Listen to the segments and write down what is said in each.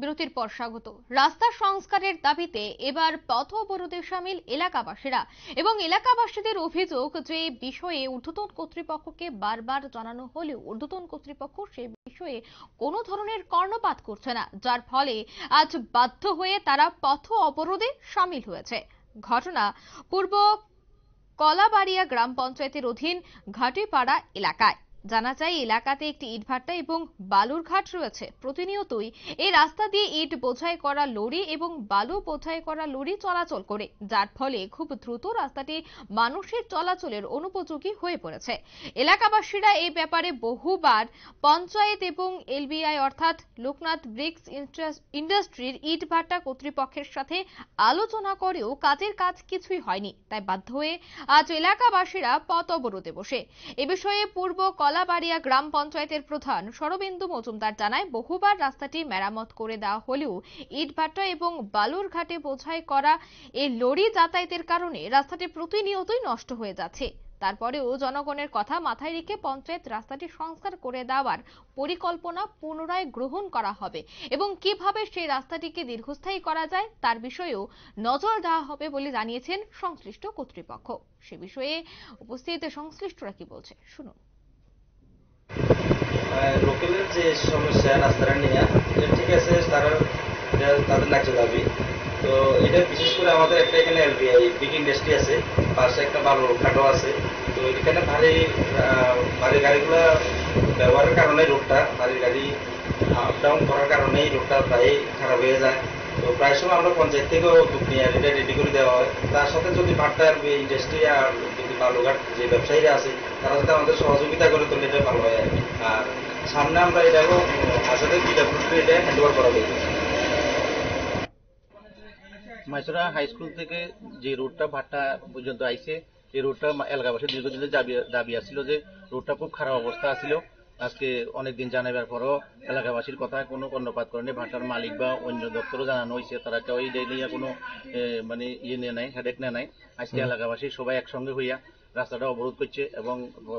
বিরতির পর স্বাগত রাস্তা সংস্কারের দাবিতে এবার পথ অবরোধে সামিল এলাকাবাসীরা এবং এলাকাবাসীদের অভিযোগ যে বিষয়ে ঊর্ধ্বতন কর্তৃপক্ষকে বারবার জানানো হলেও ঊর্ধ্বতন কর্তৃপক্ষ সে বিষয়ে কোনো ধরনের কর্ণপাত করছে না যার ফলে আজ বাধ্য হয়ে তারা পথ অবরোধে সামিল হয়েছে ঘটনা পূর্ব কলাবাড়িয়া গ্রাম পঞ্চায়েতের অধীন ঘাটিপাড়া এলাকায় জানা যায় এলাকাতে একটি ইটভাটা এবং বালুর ঘাট রয়েছে প্রতিনিয়তই এই রাস্তা দিয়ে ইট বোঝাই করা লরি এবং বালু বোঝাই করা লরি চলাচল করে যার ফলে খুব দ্রুত রাস্তাটি মানুষের চলাচলের অনুপযোগী হয়ে পড়েছে এলাকাবাসীরা এই ব্যাপারে বহুবার পঞ্চায়েত এবং এলবিআই অর্থাৎ লোকনাথ ব্রিক্স ইন্ডাস্ট্রির ইটভাটা কর্তৃপক্ষের সাথে আলোচনা করেও কাজের কাজ কিছুই হয়নি তাই বাধ্য হয়ে আজ এলাকাবাসীরা পথ অবরোধে বসে এ বিষয়ে পূর্ব কলাবাড়িয়া গ্রাম পঞ্চায়েতের প্রধান সরবিন্দু মজুমদার জানায় বহুবার রাস্তাটি মেরামত করে দেওয়া হলেও ইটভাটা এবং বালুর ঘাটে বোঝাই করা এই লরি যাতায়াতের কারণে রাস্তাটি প্রতিনিয়তই নষ্ট হয়ে যাচ্ছে তারপরেও জনগণের কথা মাথায় রেখে পঞ্চায়েত রাস্তাটি সংস্কার করে দেওয়ার পরিকল্পনা পুনরায় গ্রহণ করা হবে এবং কিভাবে সেই রাস্তাটিকে দীর্ঘস্থায়ী করা যায় তার বিষয়েও নজর দেওয়া হবে বলে জানিয়েছেন সংশ্লিষ্ট কর্তৃপক্ষ সে বিষয়ে উপস্থিত সংশ্লিষ্টরা কি বলছে শুনুন লোকালের যে সমস্যা রাস্তাটা নিয়ে ঠিক আছে তারা তাদের ন্যায্য দাবি তো এটা বিশেষ করে আমাদের একটা এখানে এলবিআই বিগ ইন্ডাস্ট্রি আছে পাশে একটা ভালো খাটো আছে তো এখানে ভারী ভারী গাড়িগুলো ব্যবহারের কারণে রোডটা ভারী গাড়ি আপ ডাউন করার কারণেই রোডটা প্রায় খারাপ হয়ে যায় তো প্রায় সময় আমরা পঞ্চায়েত থেকেও উদ্যোগ নিয়ে এটা রেডি করে দেওয়া হয় তার সাথে যদি পাট্টার ইন্ডাস্ট্রি আর যদি বালুঘাট যে ব্যবসায়ীরা আছে তারা যাতে আমাদের সহযোগিতা করে তোলে এটা ভালো হয় আর আর সামনে আমরা এটাকেও আসলে ডিডাব্লিউটি এটা হ্যান্ডওভার করা হয়েছে মাইসরা হাই স্কুল থেকে যে রোডটা ভাট্টা পর্যন্ত আইছে এই রোডটা এলাকাবাসী দীর্ঘদিনের দাবি দাবি আসছিল যে রোডটা খুব খারাপ অবস্থা আসছিল আজকে অনেকদিন জানাবার পরও এলাকাবাসীর কথা কোনো কর্ণপাত করেনি ভাটার মালিক বা অন্য দপ্তরও জানানো হয়েছে তারা কেউ এই নিয়ে কোনো মানে ইয়ে নিয়ে নাই হেডেক নিয়ে নাই আজকে এলাকাবাসী সবাই একসঙ্গে হইয়া রাস্তাটা অবরোধ করছে এবং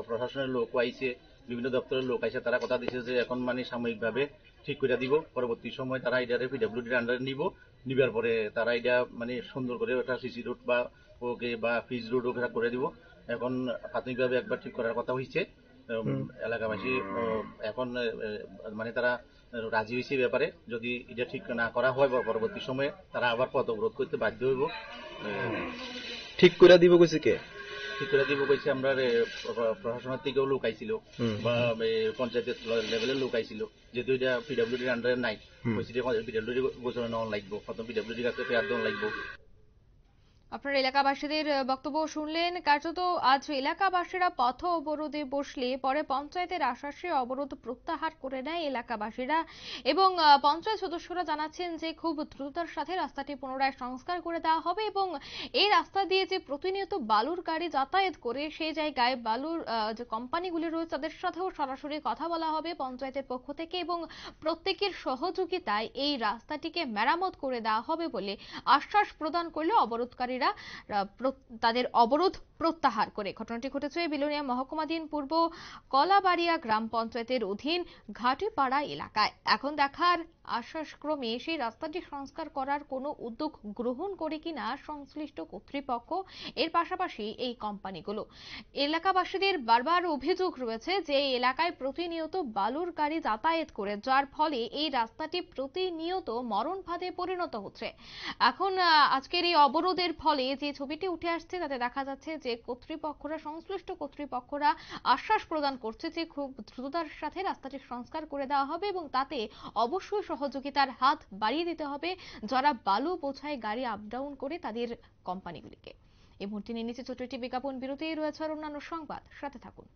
প্রশাসনের লোক আইছে বিভিন্ন দপ্তরের লোক আইছে তারা কথা দিছে যে এখন মানে সাময়িকভাবে ঠিক করে দিব পরবর্তী সময় তারা এটারে পিডাব্লিউডির আন্ডারে নিব নিবার পরে তারা এটা মানে সুন্দর করে একটা সিসি রোড বা ওকে বা ফিজ রোড ওকে করে দিব এখন প্রাথমিকভাবে একবার ঠিক করার কথা হয়েছে এলাকাবাসী এখন মানে তারা রাজি হয়েছে ব্যাপারে যদি এটা ঠিক না করা হয় বা পরবর্তী সময়ে তারা আবার পথ অবরোধ করতে বাধ্য হইব ঠিক করে দিব কইছে কে ঠিক করে দিব কইছে আমরা প্রশাসনের থেকেও লুকাইছিল বা পঞ্চায়েত লেভেলে লুকাইছিল যেহেতু এটা পিডাব্লিউডির আন্ডারে নাই কইছে পিডাব্লিউডি গোচরে নেওয়া লাগবো প্রথম পিডাব্লিউডির কাছে ফেয়ার দেওয়া লাগবো আপনার এলাকাবাসীদের বক্তব্য শুনলেন কার্যত আজ এলাকাবাসীরা পথ অবরোধে বসলে পরে পঞ্চায়েতের আশ্বাসে অবরোধ প্রত্যাহার করে নেয় এলাকাবাসীরা এবং পঞ্চায়েত সদস্যরা জানাচ্ছেন যে খুব দ্রুততার সাথে রাস্তাটি পুনরায় সংস্কার করে দেওয়া হবে এবং এই রাস্তা দিয়ে যে প্রতিনিয়ত বালুর গাড়ি যাতায়াত করে সেই জায়গায় বালুর যে কোম্পানিগুলি রয়েছে তাদের সাথেও সরাসরি কথা বলা হবে পঞ্চায়েতের পক্ষ থেকে এবং প্রত্যেকের সহযোগিতায় এই রাস্তাটিকে মেরামত করে দেওয়া হবে বলে আশ্বাস প্রদান করলে অবরোধকারীরা যাত্রীরা তাদের অবরোধ প্রত্যাহার করে ঘটনাটি ঘটেছে বিলোনিয়া মহকুমাধীন পূর্ব কলাবাড়িয়া গ্রাম পঞ্চায়েতের অধীন ঘাটিপাড়া এলাকায় এখন দেখার আশ্বাসক্রমে সেই রাস্তাটি সংস্কার করার কোনো উদ্যোগ গ্রহণ করে কিনা সংশ্লিষ্ট কর্তৃপক্ষ এর পাশাপাশি এই কোম্পানিগুলো এলাকাবাসীদের বারবার অভিযোগ রয়েছে যে এলাকায় প্রতিনিয়ত বালুর গাড়ি যাতায়াত করে যার ফলে এই রাস্তাটি প্রতিনিয়ত মরণ ফাঁদে পরিণত হচ্ছে এখন আজকের এই অবরোধের ফলে যে ছবিটি উঠে আসছে তাতে দেখা যাচ্ছে যে যে কর্তৃপক্ষরা সংশ্লিষ্ট কর্তৃপক্ষরা আশ্বাস প্রদান করছে যে খুব দ্রুততার সাথে রাস্তাটি সংস্কার করে দেওয়া হবে এবং তাতে অবশ্যই সহযোগিতার হাত বাড়িয়ে দিতে হবে যারা বালু বোঝায় গাড়ি আপ ডাউন করে তাদের কোম্পানিগুলিকে এই মুহূর্তে নিয়ে নিচ্ছে ছোট একটি বিজ্ঞাপন বিরতি রয়েছে আর অন্যান্য সংবাদ সাথে থাকুন